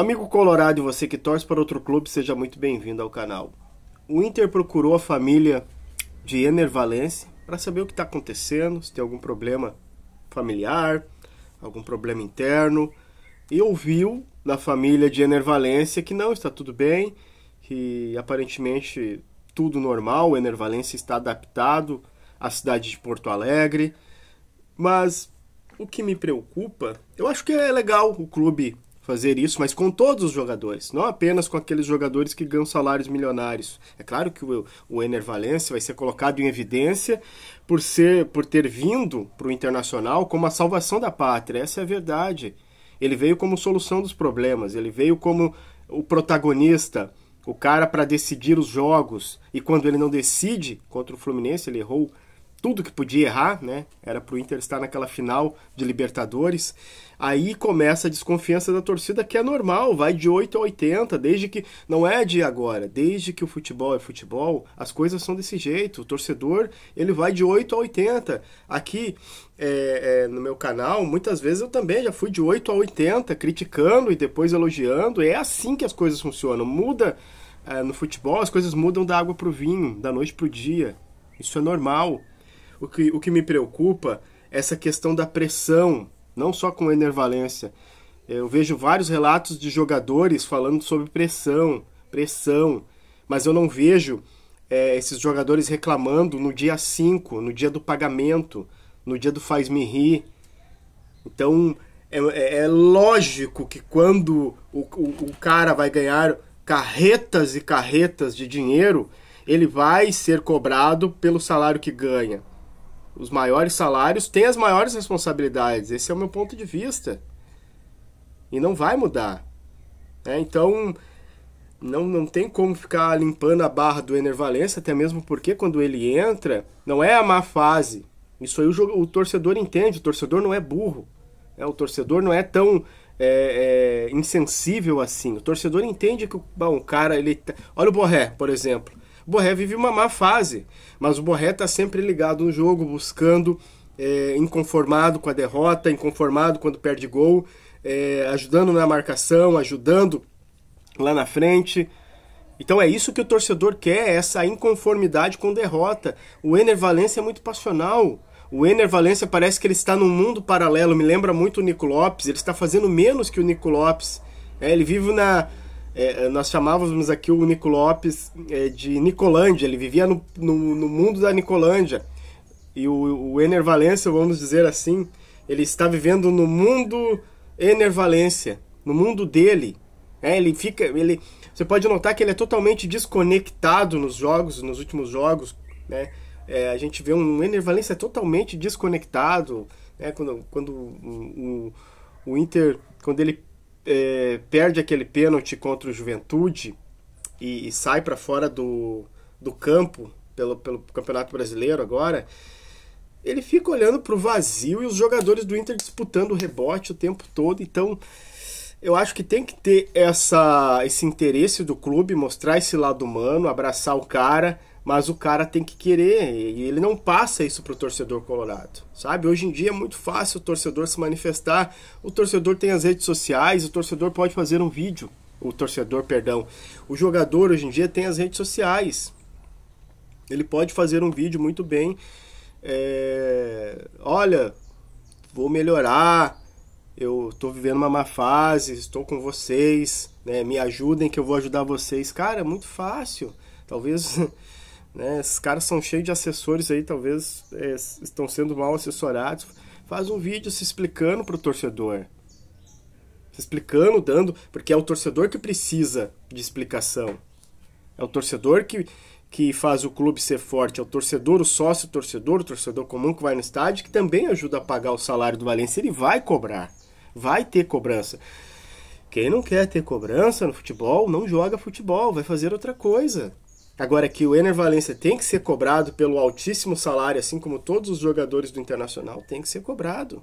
Amigo colorado, você que torce para outro clube, seja muito bem-vindo ao canal. O Inter procurou a família de Ener Valencia para saber o que está acontecendo, se tem algum problema familiar, algum problema interno, e ouviu da família de Ener Valencia que não, está tudo bem, que aparentemente tudo normal, o Ener Valencia está adaptado à cidade de Porto Alegre, mas o que me preocupa, eu acho que é legal o clube fazer isso, mas com todos os jogadores, não apenas com aqueles jogadores que ganham salários milionários. É claro que o, o Ener Valencia vai ser colocado em evidência por ser, por ter vindo para o Internacional como a salvação da pátria. Essa é a verdade. Ele veio como solução dos problemas. Ele veio como o protagonista, o cara para decidir os jogos. E quando ele não decide contra o Fluminense, ele errou tudo que podia errar, né? Era para o Inter estar naquela final de Libertadores. Aí começa a desconfiança da torcida, que é normal, vai de 8 a 80, desde que. Não é de agora, desde que o futebol é futebol, as coisas são desse jeito. O torcedor, ele vai de 8 a 80. Aqui é, é, no meu canal, muitas vezes eu também já fui de 8 a 80, criticando e depois elogiando. É assim que as coisas funcionam. Muda é, no futebol, as coisas mudam da água para o vinho, da noite para o dia. Isso é normal. O que, o que me preocupa é essa questão da pressão, não só com enervalência. Eu vejo vários relatos de jogadores falando sobre pressão, pressão, mas eu não vejo é, esses jogadores reclamando no dia 5, no dia do pagamento, no dia do faz-me rir. Então, é, é, é, lógico que quando o, o, o, cara vai ganhar carretas e carretas de dinheiro, ele vai ser cobrado pelo salário que ganha os maiores salários têm as maiores responsabilidades. Esse é o meu ponto de vista. E não vai mudar. É, então, não, não tem como ficar limpando a barra do Enervalência, até mesmo porque quando ele entra, não é a má fase. Isso aí o, o torcedor entende, o torcedor não é burro. é O torcedor não é tão é, é, insensível assim. O torcedor entende que bom, o cara, ele. Tá, olha o Borré, por exemplo. O Borré vive uma má fase, mas o Borré está sempre ligado no jogo, buscando, é, inconformado com a derrota, inconformado quando perde gol, é, ajudando na marcação, ajudando lá na frente. Então é isso que o torcedor quer, essa inconformidade com derrota. O Ener Valencia é muito passional. O Ener Valencia parece que ele está num mundo paralelo, me lembra muito o Nico Lopes, ele está fazendo menos que o Nico Lopes. É, ele vive na, é, nós chamávamos aqui o Nico Lopes é, de Nicolândia, ele vivia no, no, no, mundo da Nicolândia. E o, o Ener Valência, vamos dizer assim, ele está vivendo no mundo Ener Valência, no mundo dele. É, ele fica, ele, você pode notar que ele é totalmente desconectado nos jogos, nos últimos jogos, né? É, a gente vê um Ener Valência totalmente desconectado, né? Quando, quando o, o, o Inter, quando ele é, perde aquele pênalti contra o Juventude e, e sai para fora do, do campo pelo, pelo Campeonato Brasileiro agora, ele fica olhando para o vazio e os jogadores do Inter disputando o rebote o tempo todo. Então, eu acho que tem que ter essa, esse interesse do clube, mostrar esse lado humano, abraçar o cara mas o cara tem que querer e ele não passa isso pro torcedor colorado, sabe? Hoje em dia é muito fácil o torcedor se manifestar. O torcedor tem as redes sociais, o torcedor pode fazer um vídeo, o torcedor, perdão. O jogador hoje em dia tem as redes sociais. Ele pode fazer um vídeo muito bem. É... Olha, vou melhorar. Eu tô vivendo uma má fase, estou com vocês, né? Me ajudem que eu vou ajudar vocês. Cara, é muito fácil. Talvez Né? Esses caras são cheios de assessores aí, talvez é, estão sendo mal assessorados. Faz um vídeo se explicando para o torcedor. Se explicando, dando, porque é o torcedor que precisa de explicação. É o torcedor que, que faz o clube ser forte, é o torcedor, o sócio o torcedor, o torcedor comum que vai no estádio, que também ajuda a pagar o salário do Valência. Ele vai cobrar, vai ter cobrança. Quem não quer ter cobrança no futebol, não joga futebol, vai fazer outra coisa. Agora que o Ener Valencia tem que ser cobrado pelo altíssimo salário, assim como todos os jogadores do Internacional, tem que ser cobrado.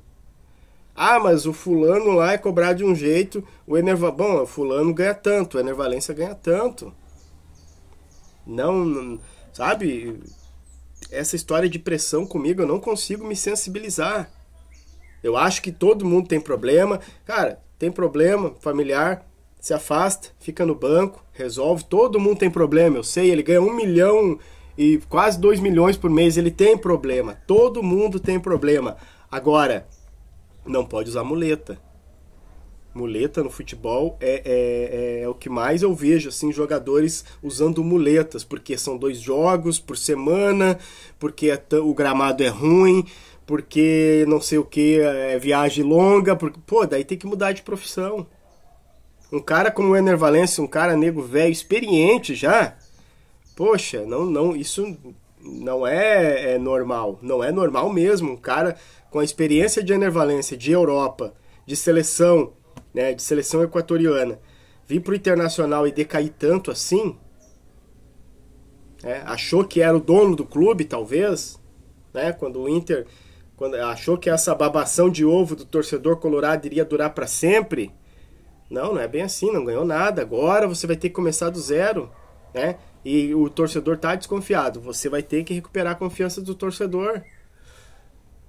Ah, mas o fulano lá é cobrado de um jeito, o Ener, bom, o fulano ganha tanto, o Ener Valencia ganha tanto. Não, não, sabe? Essa história de pressão comigo, eu não consigo me sensibilizar. Eu acho que todo mundo tem problema. Cara, tem problema familiar, se afasta, fica no banco, resolve. Todo mundo tem problema, eu sei, ele ganha um milhão e quase dois milhões por mês, ele tem problema. Todo mundo tem problema. Agora, não pode usar muleta. Muleta no futebol é, é, é, é o que mais eu vejo, assim, jogadores usando muletas, porque são dois jogos por semana, porque é o gramado é ruim, porque não sei o que, é viagem longa, porque, pô, daí tem que mudar de profissão. Um cara como o Ener Valencia, um cara nego velho, experiente já. Poxa, não, não, isso não é, é, normal. Não é normal mesmo. Um cara com a experiência de Ener Valencia, de Europa, de seleção, né, de seleção equatoriana, vir pro Internacional e decair tanto assim, é, achou que era o dono do clube, talvez, né? Quando o Inter quando achou que essa babação de ovo do torcedor colorado iria durar para sempre, não, não é bem assim, não ganhou nada. Agora você vai ter que começar do zero, né? E o torcedor tá desconfiado. Você vai ter que recuperar a confiança do torcedor.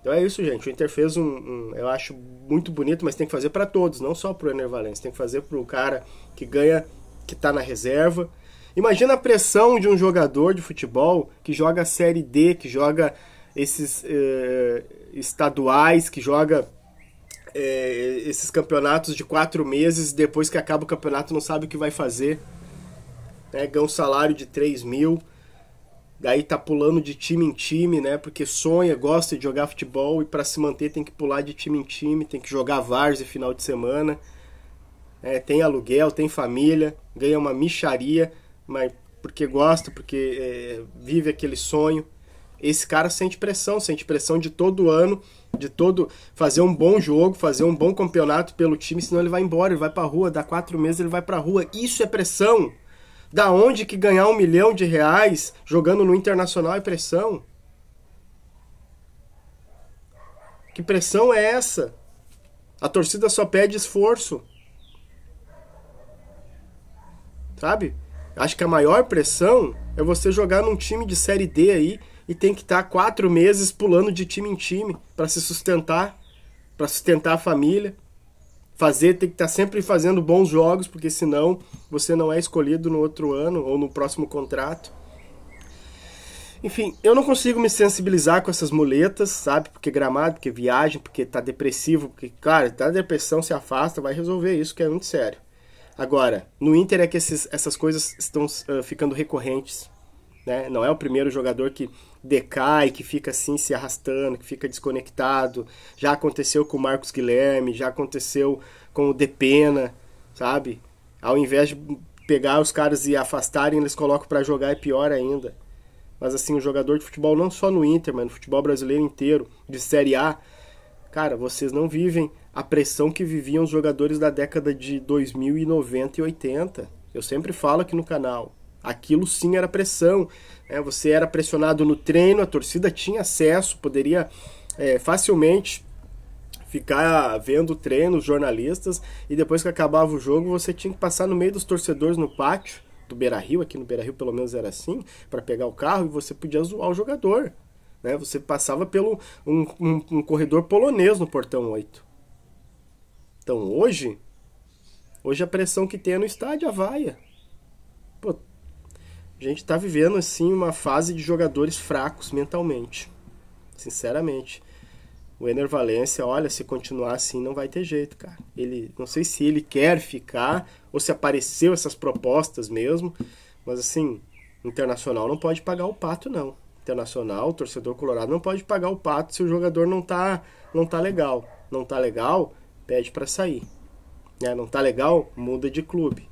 Então é isso, gente. O Inter fez um, um eu acho muito bonito, mas tem que fazer para todos, não só pro Ener Valencia. Tem que fazer pro cara que ganha, que tá na reserva. Imagina a pressão de um jogador de futebol que joga Série D, que joga esses eh, estaduais, que joga é, esses campeonatos de quatro meses, depois que acaba o campeonato não sabe o que vai fazer, né? ganha um salário de 3 mil, daí tá pulando de time em time, né? Porque sonha, gosta de jogar futebol e para se manter tem que pular de time em time, tem que jogar várzea final de semana, né? tem aluguel, tem família, ganha uma micharia, mas porque gosta, porque é, vive aquele sonho. Esse cara sente pressão, sente pressão de todo ano de todo fazer um bom jogo, fazer um bom campeonato pelo time, senão ele vai embora, ele vai pra rua, dá quatro meses ele vai pra rua. Isso é pressão. Da onde que ganhar um milhão de reais jogando no Internacional é pressão? Que pressão é essa? A torcida só pede esforço. Sabe? Acho que a maior pressão é você jogar num time de Série D aí e tem que estar tá quatro meses pulando de time em time para se sustentar, para sustentar a família. Fazer, tem que estar tá sempre fazendo bons jogos, porque senão você não é escolhido no outro ano ou no próximo contrato. Enfim, eu não consigo me sensibilizar com essas muletas, sabe? Porque gramado, porque viagem, porque tá depressivo, porque, cara, tá depressão, se afasta, vai resolver isso, que é muito sério. Agora, no Inter é que esses, essas coisas estão uh, ficando recorrentes. Né? Não é o primeiro jogador que decai, que fica assim se arrastando, que fica desconectado. Já aconteceu com o Marcos Guilherme, já aconteceu com o Depena, sabe? Ao invés de pegar os caras e afastarem, eles colocam para jogar é pior ainda. Mas assim, o jogador de futebol não só no Inter, mas no futebol brasileiro inteiro, de Série A, Cara, vocês não vivem a pressão que viviam os jogadores da década de 2090 e 80. Eu sempre falo aqui no canal. Aquilo sim era pressão. Né? Você era pressionado no treino, a torcida tinha acesso, poderia é, facilmente ficar vendo o treino, os jornalistas, e depois que acabava o jogo, você tinha que passar no meio dos torcedores no pátio do Beira Rio, aqui no Beira Rio pelo menos era assim, para pegar o carro e você podia zoar o jogador. Né? Você passava pelo um, um, um corredor polonês no portão 8. Então hoje, hoje a pressão que tem é no estádio, a vaia. Pô, a gente está vivendo assim uma fase de jogadores fracos mentalmente. Sinceramente. O Ener Valência, olha, se continuar assim não vai ter jeito, cara. Ele, não sei se ele quer ficar ou se apareceu essas propostas mesmo, mas assim, Internacional não pode pagar o pato não. Internacional, o torcedor colorado não pode pagar o pato se o jogador não tá, não tá legal. Não tá legal, pede para sair. Né? Não tá legal, muda de clube.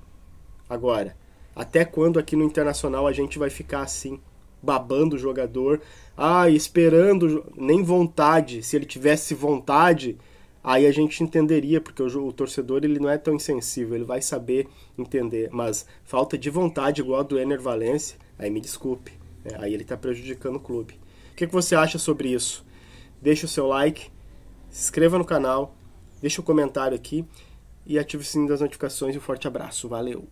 Agora, até quando aqui no Internacional a gente vai ficar assim, babando o jogador, ah, esperando, nem vontade, se ele tivesse vontade, aí a gente entenderia, porque o, o, torcedor ele não é tão insensível, ele vai saber entender, mas falta de vontade igual a do Ener Valencia, aí me desculpe. É, aí ele está prejudicando o clube. O que, que você acha sobre isso? Deixa o seu like, se inscreva no canal, deixa o um comentário aqui e ative o sininho das notificações. Um forte abraço, valeu!